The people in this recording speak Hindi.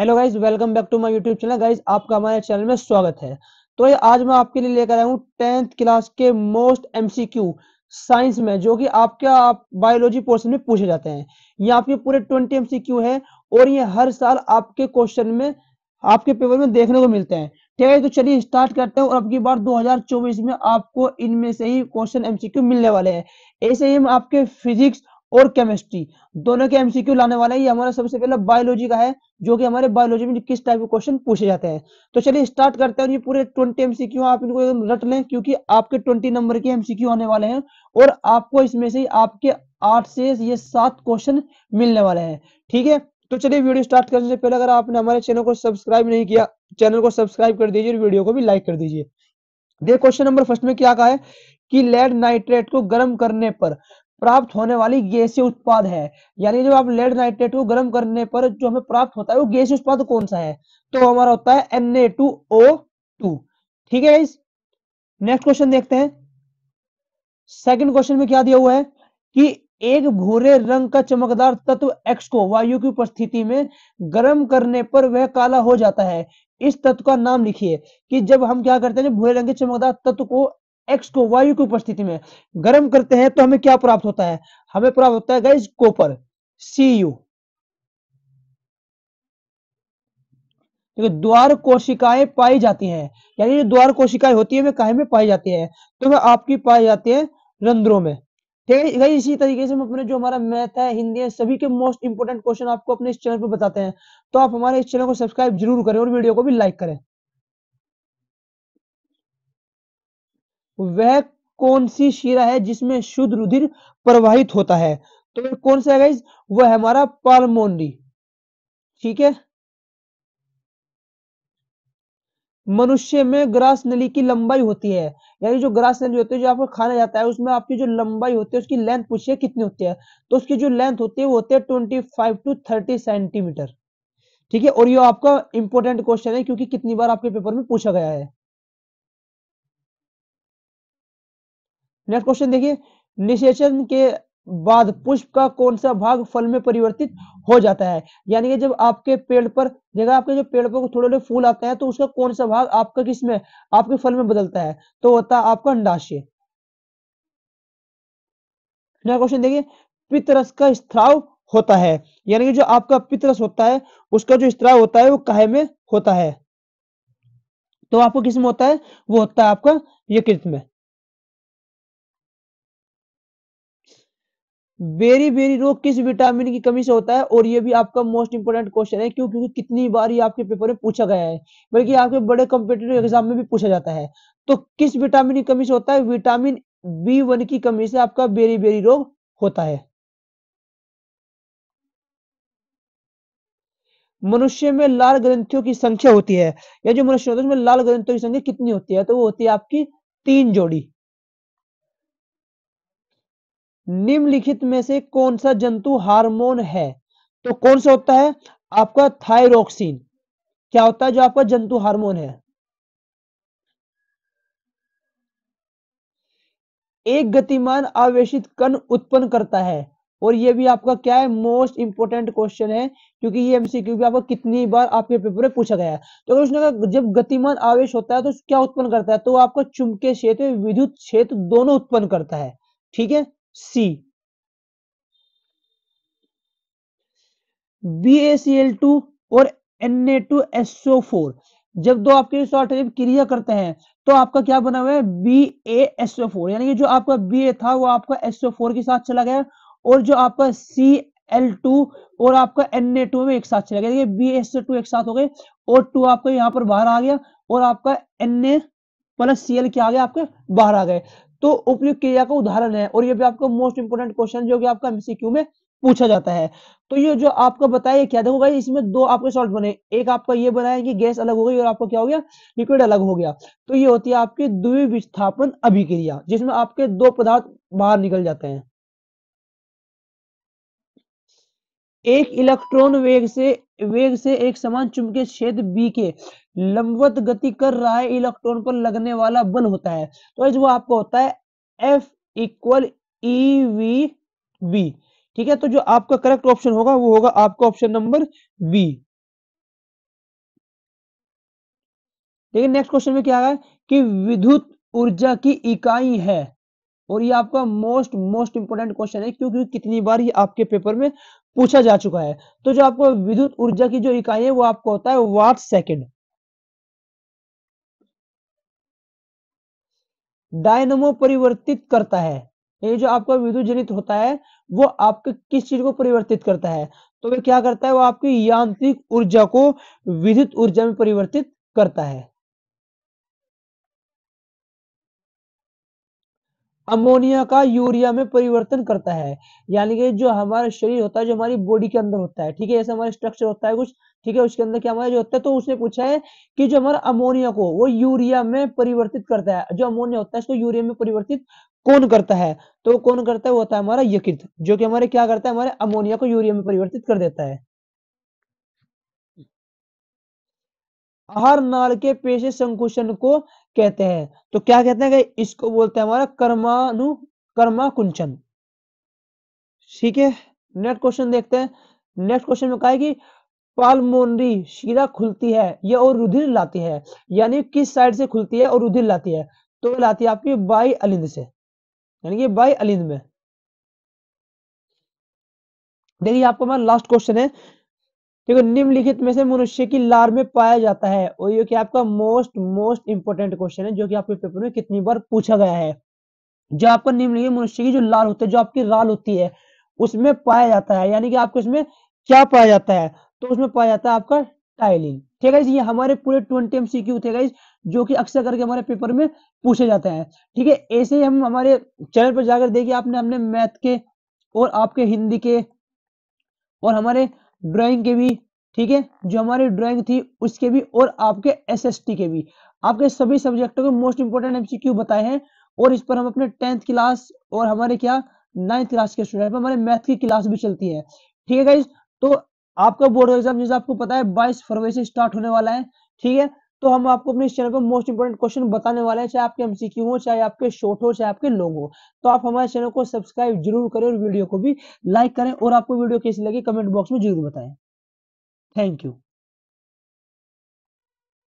hello guys welcome back to my YouTube channel guys आपका हमारे चैनल में स्वागत है तो ये आज मैं आपके लिए लेकर आया हूँ टेंथ क्लास के मोस्ट एमसीक्यू साइंस में जो कि आपके आप बायोलॉजी पोर्शन में पूछे जाते हैं ये आपके पूरे ट्वेंटी एमसीक्यू है और ये हर साल आपके क्वेश्चन में आपके पेपर में देखने को मिलते हैं ठीक है तो चलिए स्टार्ट करते हैं और अब की बार 2024 में आपको इनमें से ही क्वेश्चन एमसीक्यू मिलने वाले हैं ऐसे ही हम आपके फिजिक्स और केमिस्ट्री दोनों के एमसीक्यू लाने वाला है ये हमारा सबसे पहला बायोलॉजी का है जो कि हमारे बायोलॉजी में किस टाइप के क्वेश्चन पूछे जाते हैं तो चलिए स्टार्ट करते हैं ये पूरे ट्वेंटी एमसीक्यू आप इनको एकदम रट लें क्योंकि आपके ट्वेंटी नंबर के एमसीक्यू आने वाले हैं और आपको इसमें से आपके आठ से ये सात क्वेश्चन मिलने वाले हैं ठीक है तो चलिए वीडियो स्टार्ट करने से पहले अगर आपने हमारे चैनल को सब्सक्राइब नहीं किया चैनल को सब्सक्राइब कर दीजिए और वीडियो को भी लाइक कर दीजिए देख क्वेश्चन नंबर फर्स्ट में क्या कहा है कि लेड नाइट्रेट को गर्म करने पर प्राप्त होने वाली गैसीय उत्पाद है यानी जब आप लेड नाइट्रेट को गर्म करने पर जो हमें प्राप्त होता है वो गैसीय उत्पाद कौन सा है तो हमारा होता है Na2O2 ठीक है इस नेक्स्ट क्वेश्चन देखते हैं सेकंड क्वेश्चन में क्या दिया हुआ है कि एक भूरे रंग का चमकदार तत्व एक्स को वायु की उपस्थिति में गर्म करने पर वह काला हो जाता है इस तत्व का नाम लिखिए कि जब हम क्या करते हैं भूरे रंग के चमकदार तत्व को एक्स को वायु की उपस्थिति में गर्म करते हैं तो हमें क्या प्राप्त होता है हमें प्राप्त होता है गैस कोपर सी यू द्वार कोशिकाएं पाई जाती हैं यानी जो द्वार कोशिकाएं होती है वे काहे में पाई जाती है तो वह आपकी पाई जाती है रंध्रों में ठीक है इसी तरीके से हम अपने जो हमारा मैथ है हिंदी है सभी के मोस्ट इंपोर्टेंट क्वेश्चन आपको अपने इस चैनल पर बताते हैं तो आप हमारे इस चैनल को सब्सक्राइब जरूर करें और वीडियो को भी लाइक करें वह कौन सी शिरा है जिसमें शुद्ध रुधिर प्रवाहित होता है तो कौन सा है वह हमारा पालमोन्डी ठीक है मनुष्य में ग्रास नली की लंबाई होती है यानी जो ग्रास नली होती है जो आपको खाना जाता है उसमें आपकी जो लंबाई होती है उसकी लेंथ पूछिए कितनी होती है तो उसकी जो लेंथ होती है वो होती है twenty five to thirty centimeter ठीक है और ये आपका इंपॉर्टेंट क्वेश्चन है क्योंकि कितनी बार आपके पेपर में पूछा गया है नेक्स्ट क्वेश्चन देखिए निषेचन के बाद पुष्प का कौन सा भाग फल में परिवर्तित हो जाता है यानी कि जब आपके पेड़ पर देखा आपके जो पेड़ पर थोड़े थोड़े फूल आते हैं तो उसका कौन सा भाग आपका किस में आपके फल में बदलता है तो होता है आपका अंडाशय क्वेश्चन देखिए पितरस का स्त्राव होता है यानी कि जो आपका पितरस होता है उसका जो स्त्राव होता है वो काहे में होता है तो आपको किसमें होता है वो होता है आपका यकृत में बेरी बेरी रोग किस विटामिन की कमी से होता है और ये भी आपका मोस्ट इंपोर्टेंट क्वेश्चन है क्यों क्योंकि कितनी बार ये आपके पेपर में पूछा गया है बल्कि आपके बड़े कॉम्पिटेटिव एग्जाम में भी पूछा जाता है तो किस विटामिन की कमी से होता है विटामिन बी वन की कमी से आपका बेरी बेरी रोग होता है मनुष्य में लाल ग्रंथियों की संख्या होती है या जो मनुष्य होता है उसमें लाल ग्रंथियों की संख्या कितनी होती है तो वो होती है आपकी तीन जोड़ी निम्नलिखित में से कौन सा जंतु हार्मोन है तो कौन सा होता है आपका थायरोक्सिन क्या होता है जो आपका जंतु हार्मोन है एक गतिमान आवेशित कण उत्पन्न करता है और यह भी आपका क्या है मोस्ट इंपोर्टेंट क्वेश्चन है क्योंकि ये एमसीक्यू भी आपको कितनी बार आपके पेपर में पूछा गया है तो अगर उसने जब गतिमान आवेश होता है तो क्या उत्पन्न करता है तो आपका चुंबकीय क्षेत्र विद्युत क्षेत्र दोनों उत्पन्न करता है ठीक है सी बी ए टू और Na2SO4 टू एसओ फोर जब दो आपके शॉर्ट क्रिया करते हैं तो आपका क्या बना हुआ है बी ए एसओ फोर यानी कि जो आपका बी ए था वो आपका एसओ फोर के साथ चला गया और जो आपका सी एल टू और आपका एन ए टू में एक साथ चला गया बी एस टू एक साथ हो गए और टू आपका यहाँ पर बाहर आ गया और आपका N A plus C L क्या आ गया आपके बाहर आ गए तो उपयुक्त क्रिया का उदाहरण है और ये भी आपका मोस्ट इंपोर्टेंट क्वेश्चन जो कि आपका एमसीक्यू में पूछा जाता है तो ये जो आपका बताया क्या देखो भाई इसमें दो आपके शॉर्ट बने एक आपका ये बनाया कि गैस अलग हो गई और आपको क्या हो गया लिक्विड अलग हो गया तो ये होती है आपकी द्विविस्थापन अभिक्रिया जिसमें आपके दो पदार्थ बाहर निकल जाते हैं एक इलेक्ट्रॉन वेग से वेग से एक समान चुंबकीय क्षेत्र बी के लंबवत गति कर रहा है इलेक्ट्रॉन पर लगने वाला बल होता है तो जो आपका होता है F equal E V B ठीक है तो जो आपका करेक्ट ऑप्शन होगा वो होगा आपका ऑप्शन नंबर बी देखिए नेक्स्ट क्वेश्चन में क्या है कि विद्युत ऊर्जा की इकाई है और ये आपका मोस्ट मोस्ट इंपोर्टेंट क्वेश्चन है क्योंकि कितनी बार ये आपके पेपर में पूछा जा चुका है तो जो आपको विद्युत ऊर्जा की जो इकाई है वो आपको होता है वाट सेकेंड डायनमो परिवर्तित करता है ये जो आपका विद्युत जनित होता है वो आपके किस चीज को परिवर्तित करता है तो वह क्या करता है वो आपकी यांत्रिक ऊर्जा को विद्युत ऊर्जा में परिवर्तित करता है अमोनिया का यूरिया में परिवर्तन करता है यानी कि जो हमारा शरीर होता है जो हमारी बॉडी के अंदर होता है ठीक है ऐसा हमारा स्ट्रक्चर होता है कुछ ठीक है उसके अंदर क्या हमारा जो होता है तो उसने पूछा है कि जो हमारा अमोनिया को वो यूरिया में परिवर्तित करता है जो अमोनिया होता है उसको यूरिया में परिवर्तित कौन करता है तो कौन करता है वो होता है हमारा यकृत जो कि हमारे क्या करता है हमारे अमोनिया को यूरिया में परिवर्तित कर देता है आहार नाल के पेशे संकुचन को कहते हैं तो क्या कहते हैं इसको बोलते हैं हमारा कर्मानु कर्मा कुंचन ठीक है नेक्स्ट क्वेश्चन देखते हैं नेक्स्ट क्वेश्चन में कहा है कि पालमोनरी शीरा खुलती है या और रुधिर लाती है यानी किस साइड से खुलती है और रुधिर लाती है तो लाती है आपकी बाई अलिंद से यानी कि बाई अलिंद में देखिए आपको हमारा लास्ट क्वेश्चन है देखो निम्नलिखित में से मनुष्य की लार में पाया जाता है और ये आपका मोस्ट मोस्ट इंपोर्टेंट क्वेश्चन है जो कि आपके पेपर में कितनी बार पूछा गया है जो आपका निम्नलिखित मनुष्य की जो लार होती है जो आपकी राल होती है उसमें पाया जाता है यानी कि आपको इसमें क्या पाया जाता है तो उसमें पाया जाता है आपका टाइलिंग ठीक है ये हमारे पूरे ट्वेंटी एम सी थे जो कि अक्सर करके हमारे पेपर में पूछे जाते हैं ठीक है ऐसे ही हम हमारे चैनल पर जाकर देखिए आपने हमने मैथ के और आपके हिंदी के और हमारे ड्राइंग के भी ठीक है जो हमारी ड्राइंग थी उसके भी और आपके एसएसटी के भी आपके सभी सब्जेक्टों के मोस्ट इंपोर्टेंट एमसीक्यू बताए हैं और इस पर हम अपने टेंथ क्लास और हमारे क्या नाइन्थ क्लास के स्टूडेंट पर हमारे मैथ की क्लास भी चलती है ठीक है गाइज तो आपका बोर्ड एग्जाम जैसे आपको पता है बाईस फरवरी से स्टार्ट होने वाला है ठीक है तो हम आपको अपने इस चैनल पर मोस्ट इंपोर्टेंट क्वेश्चन बताने वाले हैं चाहे आपके एमसीक्यू हो चाहे आपके शॉर्ट हो चाहे आपके लॉन्ग हो तो आप हमारे चैनल को सब्सक्राइब जरूर करें और वीडियो को भी लाइक करें और आपको वीडियो कैसी लगी कमेंट बॉक्स में जरूर बताएं थैंक यू